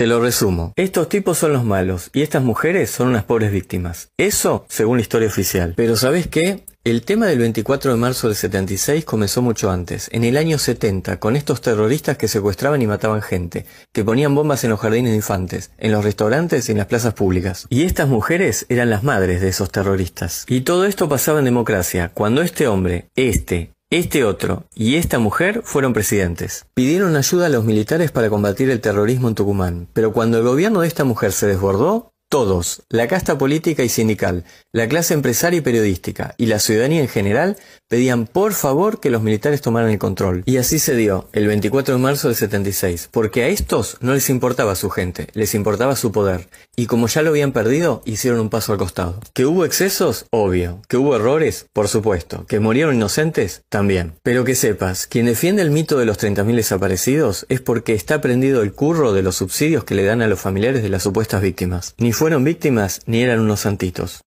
Te lo resumo. Estos tipos son los malos y estas mujeres son unas pobres víctimas. Eso según la historia oficial. Pero ¿sabes qué? El tema del 24 de marzo del 76 comenzó mucho antes, en el año 70, con estos terroristas que secuestraban y mataban gente, que ponían bombas en los jardines de infantes, en los restaurantes y en las plazas públicas. Y estas mujeres eran las madres de esos terroristas. Y todo esto pasaba en democracia, cuando este hombre, este, este otro y esta mujer fueron presidentes. Pidieron ayuda a los militares para combatir el terrorismo en Tucumán, pero cuando el gobierno de esta mujer se desbordó, todos, la casta política y sindical, la clase empresaria y periodística y la ciudadanía en general pedían por favor que los militares tomaran el control. Y así se dio, el 24 de marzo del 76, porque a estos no les importaba su gente, les importaba su poder. Y como ya lo habían perdido, hicieron un paso al costado. ¿Que hubo excesos? Obvio. ¿Que hubo errores? Por supuesto. ¿Que murieron inocentes? También. Pero que sepas, quien defiende el mito de los 30.000 desaparecidos es porque está prendido el curro de los subsidios que le dan a los familiares de las supuestas víctimas fueron víctimas ni eran unos santitos.